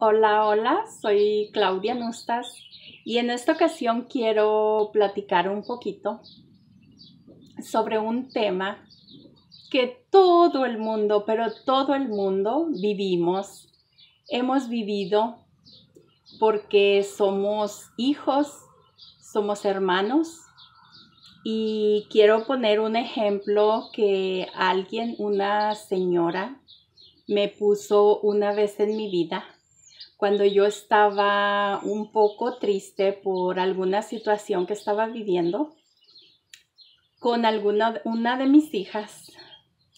Hola, hola, soy Claudia Nustas y en esta ocasión quiero platicar un poquito sobre un tema que todo el mundo, pero todo el mundo vivimos, hemos vivido porque somos hijos, somos hermanos y quiero poner un ejemplo que alguien, una señora, me puso una vez en mi vida cuando yo estaba un poco triste por alguna situación que estaba viviendo con alguna una de mis hijas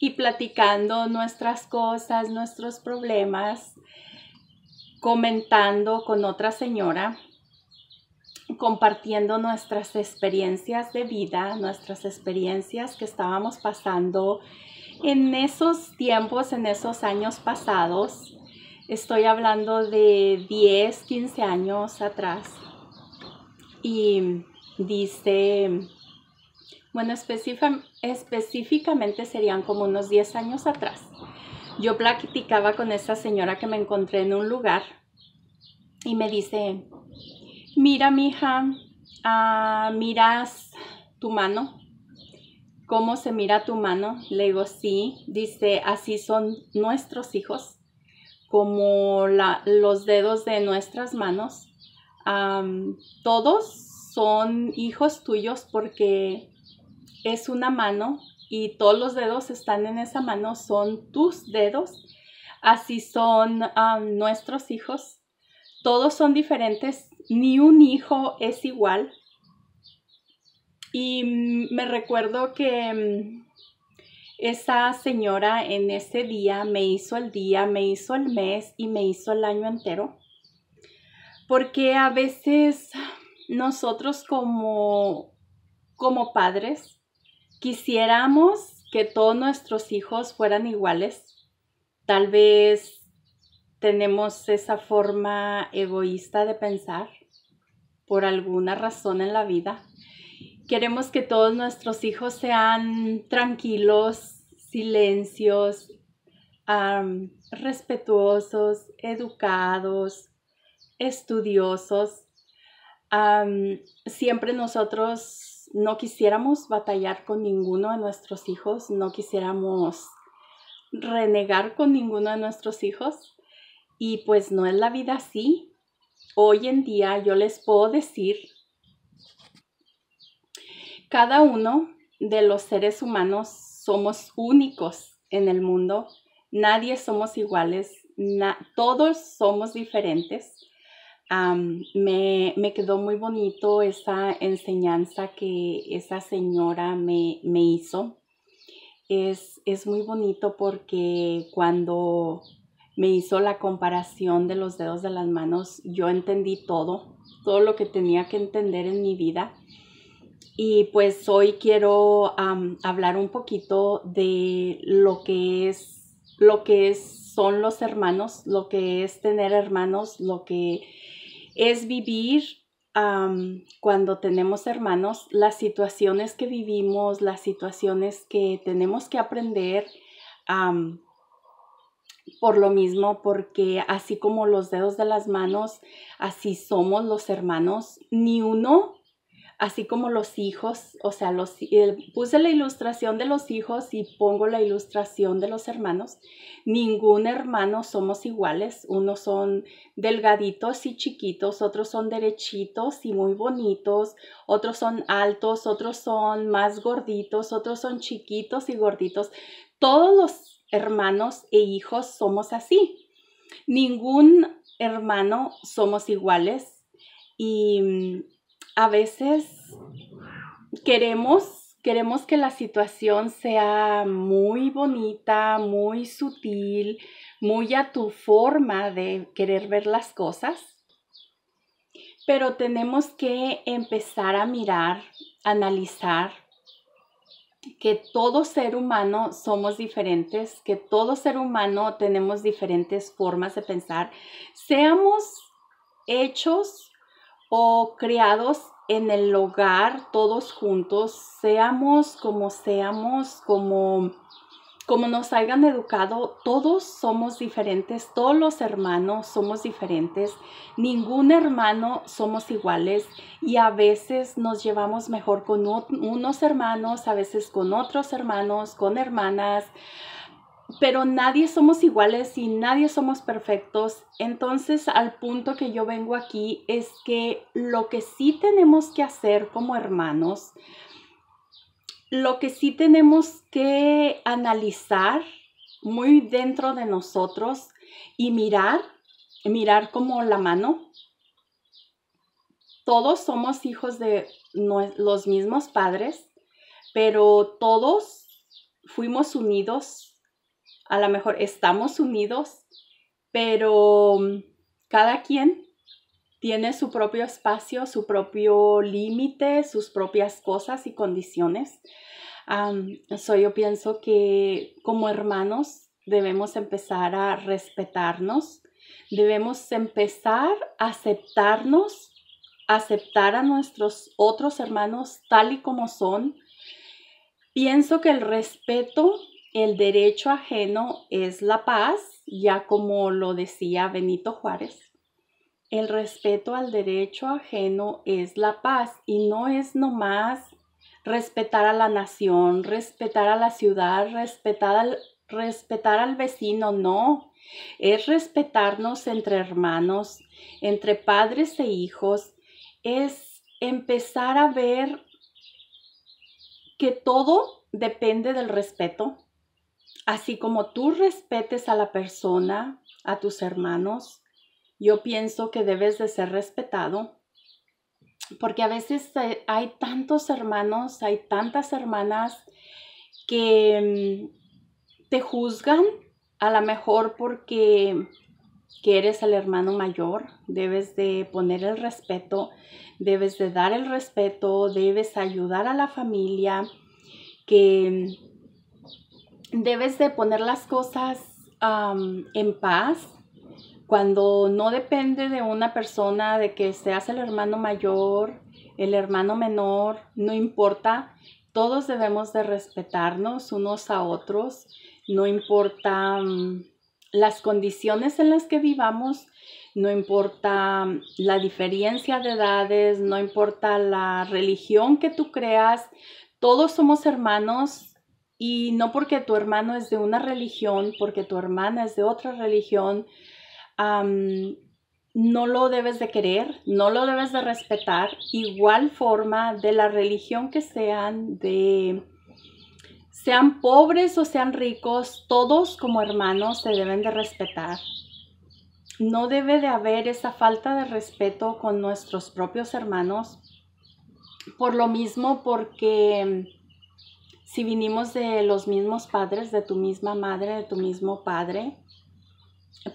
y platicando nuestras cosas, nuestros problemas, comentando con otra señora, compartiendo nuestras experiencias de vida, nuestras experiencias que estábamos pasando en esos tiempos, en esos años pasados Estoy hablando de 10, 15 años atrás. Y dice, bueno, específicamente serían como unos 10 años atrás. Yo platicaba con esta señora que me encontré en un lugar y me dice, mira, mija, hija, ah, miras tu mano. ¿Cómo se mira tu mano? Le digo, sí. Dice, así son nuestros hijos como los dedos de nuestras manos. todos son hijos tuyos porque es una mano y todos los dedos están en esa mano, son tus dedos, así son nuestros hijos. Todos son diferentes, ni un hijo es igual. Y me recuerdo que esa señora en ese día me hizo el día, me hizo el mes y me hizo el año entero. Porque a veces nosotros como, padres quisiéramos que todos nuestros hijos fueran iguales. Tal vez tenemos esa forma egoísta de pensar por alguna razón en la vida. Queremos que todos nuestros hijos sean tranquilos, silencios, respetuosos, educados, estudiosos. siempre nosotros no quisiéramos batallar con ninguno de nuestros hijos, no quisiéramos renegar con ninguno de nuestros hijos y pues no es la vida así. Hoy en día yo les puedo decir cada uno de los seres humanos somos únicos en el mundo. Nadie somos iguales. todos somos diferentes. me, quedó muy bonito esa enseñanza que esa señora me, hizo. Es, es, muy bonito porque cuando me hizo la comparación de los dedos de las manos, yo entendí todo, todo lo que tenía que entender en mi vida. Y pues hoy quiero hablar un poquito de lo que es, lo que son los hermanos, lo que es tener hermanos, lo que es vivir cuando tenemos hermanos, las situaciones que vivimos, las situaciones que tenemos que aprender. por lo mismo, porque así como los dedos de las manos, así somos los hermanos. Ni uno así como los hijos, o sea, puse la ilustración de los hijos y pongo la ilustración de los hermanos. Ningún hermano somos iguales, unos son delgaditos y chiquitos, otros son derechitos y muy bonitos, otros son altos, otros son más gorditos, otros son chiquitos y gorditos. Todos los hermanos e hijos somos así. Ningún hermano somos iguales y a veces queremos, queremos que la situación sea muy bonita, muy sutil, muy a tu forma de querer ver las cosas, pero tenemos que empezar a mirar, analizar que todo ser humano somos diferentes, que todo ser humano tenemos diferentes formas de pensar. Seamos hechos o criados en el hogar todos juntos, seamos como seamos, como como nos hayan educado, todos somos diferentes, todos los hermanos somos diferentes, ningún hermano somos iguales y a veces nos llevamos mejor con unos hermanos, a veces con otros hermanos, con hermanas pero nadie somos iguales y nadie somos perfectos. Entonces, al punto que yo vengo aquí es que lo que sí tenemos que hacer como hermanos, lo que sí tenemos que analizar muy dentro de nosotros y mirar, mirar como la mano. Todos somos hijos de los mismos padres, pero todos fuimos unidos a lo mejor estamos unidos, pero mm, cada quien tiene su propio espacio, su propio límite, sus propias cosas y condiciones. yo pienso que como hermanos debemos empezar a respetarnos, debemos empezar a aceptarnos, aceptar a nuestros otros hermanos tal y como son. Pienso que el respeto el derecho ajeno es la paz, ya como lo decía Benito Juárez. El respeto al derecho ajeno es la paz y no es nomás respetar a la nación, respetar a la ciudad, respetar al, respetar al vecino, no. Es respetarnos entre hermanos, entre padres e hijos. Es empezar a ver que todo depende del respeto Así como tú respetes a la persona, a tus hermanos, yo pienso que debes de ser respetado, porque a veces hay tantos hermanos, hay tantas hermanas que mm, te juzgan, a lo mejor porque eres el hermano mayor, debes de poner el respeto, debes de dar el respeto, debes ayudar a la familia, que mm, debes de poner las cosas en paz cuando no depende de una persona, de que seas el hermano mayor, el hermano menor, no importa, todos debemos de respetarnos unos a otros, no importa las condiciones en las que vivamos, no importa la diferencia de edades, no importa la religión que tú creas, todos somos hermanos y no porque tu hermano es de una religión, porque tu hermana es de otra religión, no lo debes de querer, no lo debes de respetar. Igual forma de la religión que sean, de sean pobres o sean ricos, todos como hermanos se deben de respetar. No debe de haber esa falta de respeto con nuestros propios hermanos. Por lo mismo, porque si vinimos de los mismos padres, de tu misma madre, de tu mismo padre,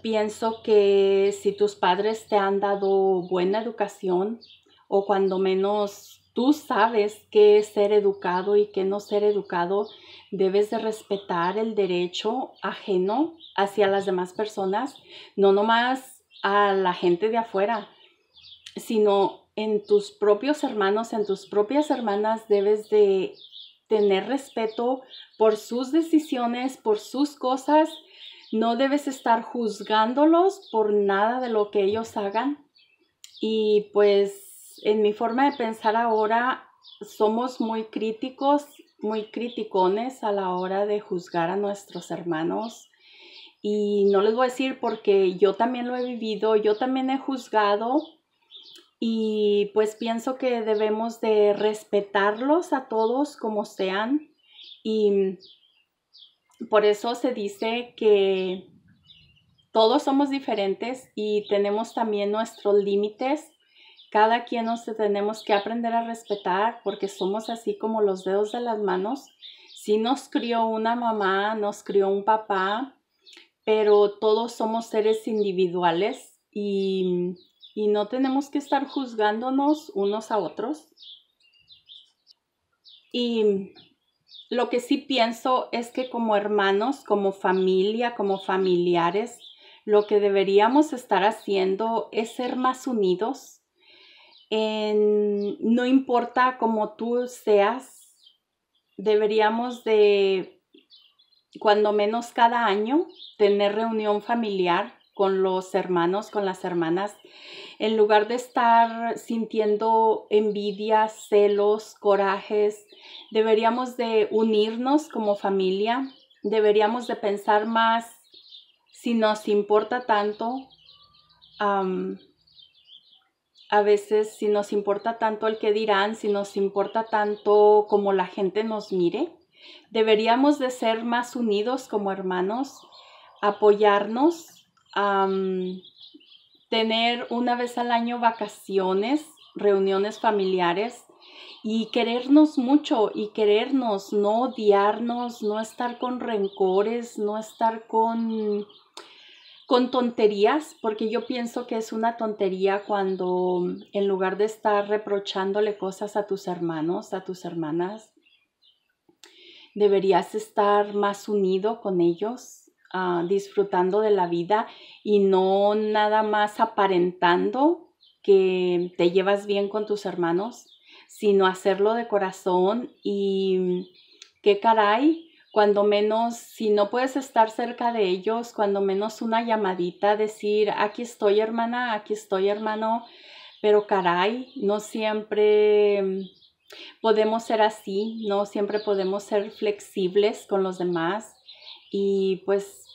pienso que si tus padres te han dado buena educación o cuando menos tú sabes qué es ser educado y qué no ser educado, debes de respetar el derecho ajeno hacia las demás personas, no nomás a la gente de afuera, sino en tus propios hermanos, en tus propias hermanas debes de tener respeto por sus decisiones, por sus cosas. No debes estar juzgándolos por nada de lo que ellos hagan. Y pues en mi forma de pensar ahora, somos muy críticos, muy criticones a la hora de juzgar a nuestros hermanos. Y no les voy a decir porque yo también lo he vivido, yo también he juzgado y pues pienso que debemos de respetarlos a todos como sean y mm, por eso se dice que todos somos diferentes y tenemos también nuestros límites. Cada quien nos tenemos que aprender a respetar porque somos así como los dedos de las manos. si nos crió una mamá, nos crió un papá, pero todos somos seres individuales y mm, y no tenemos que estar juzgándonos unos a otros. Y lo que sí pienso es que como hermanos, como familia, como familiares, lo que deberíamos estar haciendo es ser más unidos. no importa cómo tú seas, deberíamos de, cuando menos cada año, tener reunión familiar con los hermanos, con las hermanas en lugar de estar sintiendo envidia, celos, corajes, deberíamos de unirnos como familia, deberíamos de pensar más si nos importa tanto, a veces si nos importa tanto el que dirán, si nos importa tanto como la gente nos mire, deberíamos de ser más unidos como hermanos, apoyarnos tener una vez al año vacaciones, reuniones familiares y querernos mucho y querernos, no odiarnos, no estar con rencores, no estar con con tonterías, porque yo pienso que es una tontería cuando en lugar de estar reprochándole cosas a tus hermanos, a tus hermanas, deberías estar más unido con ellos, Ah, disfrutando de la vida y no nada más aparentando que te llevas bien con tus hermanos, sino hacerlo de corazón y qué caray, cuando menos, si no puedes estar cerca de ellos, cuando menos una llamadita, decir, aquí estoy hermana, aquí estoy hermano, pero caray, no siempre podemos ser así, no siempre podemos ser flexibles con los demás. Y pues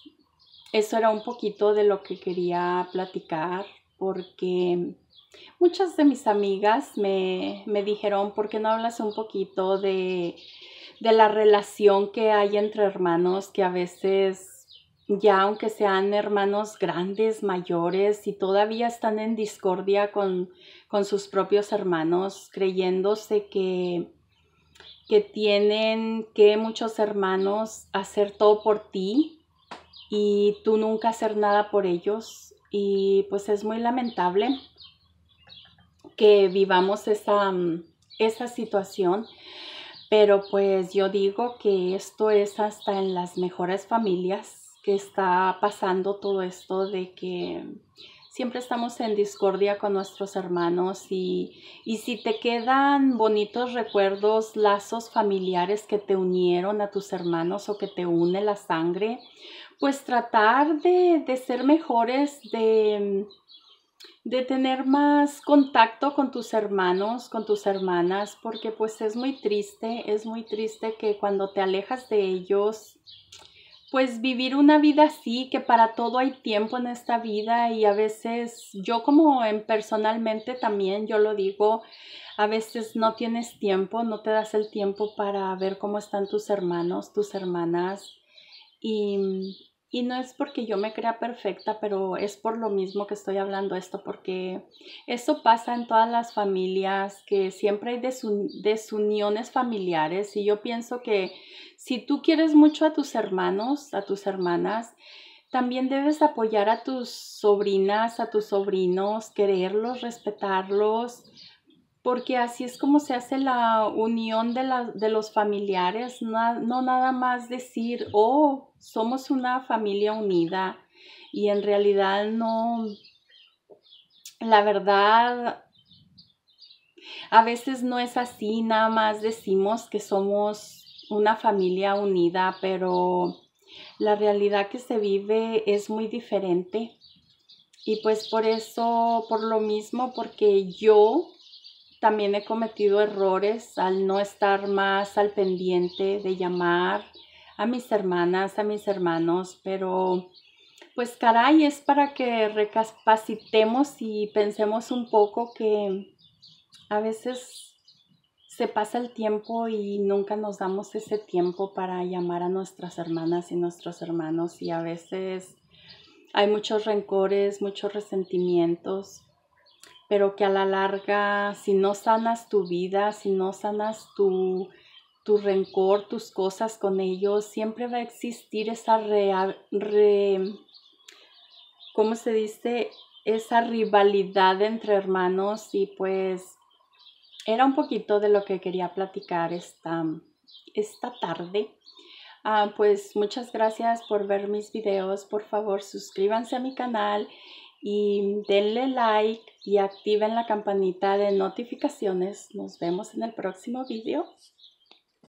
eso era un poquito de lo que quería platicar porque muchas de mis amigas me, dijeron, ¿por qué no hablas un poquito de, la relación que hay entre hermanos que a veces ya aunque sean hermanos grandes, mayores, y todavía están en discordia con sus propios hermanos, creyéndose que, que tienen que muchos hermanos hacer todo por ti y tú nunca hacer nada por ellos. Y pues es muy lamentable que vivamos esa, mm, esa situación. Pero pues yo digo que esto es hasta en las mejores familias que está pasando todo esto de que siempre estamos en discordia con nuestros hermanos y, si te quedan bonitos recuerdos, lazos familiares que te unieron a tus hermanos o que te une la sangre, pues tratar de, de ser mejores, de, de tener más contacto con tus hermanos, con tus hermanas, porque pues es muy triste, es muy triste que cuando te alejas de ellos, pues vivir una vida así, que para todo hay tiempo en esta vida y a veces yo como en personalmente también, yo lo digo, a veces no tienes tiempo, no te das el tiempo para ver cómo están tus hermanos, tus hermanas y y no es porque yo me crea perfecta, pero es por lo mismo que estoy hablando esto, porque eso pasa en todas las familias, que siempre hay desuniones familiares y yo pienso que si tú quieres mucho a tus hermanos, a tus hermanas, también debes apoyar a tus sobrinas, a tus sobrinos, quererlos, respetarlos, porque así es como se hace la unión de, los familiares, no, no, nada más decir, oh, somos una familia unida y en realidad no, la verdad, a veces no es así, nada más decimos que somos una familia unida, pero la realidad que se vive es muy diferente. Y pues por eso, por lo mismo, porque yo también he cometido errores al no estar más al pendiente de llamar a mis hermanas, a mis hermanos, pero pues caray, es para que recapacitemos y pensemos un poco que a veces se pasa el tiempo y nunca nos damos ese tiempo para llamar a nuestras hermanas y nuestros hermanos y a veces hay muchos rencores, muchos resentimientos pero que a la larga, si no sanas tu vida, si no sanas tu, tu rencor, tus cosas con ellos, siempre va a existir esa ¿cómo se dice? Esa rivalidad entre hermanos y pues era un poquito de lo que quería platicar esta, esta tarde. Ah, pues muchas gracias por ver mis videos. Por favor, suscríbanse a mi canal y denle like y activen la campanita de notificaciones. Nos vemos en el próximo video.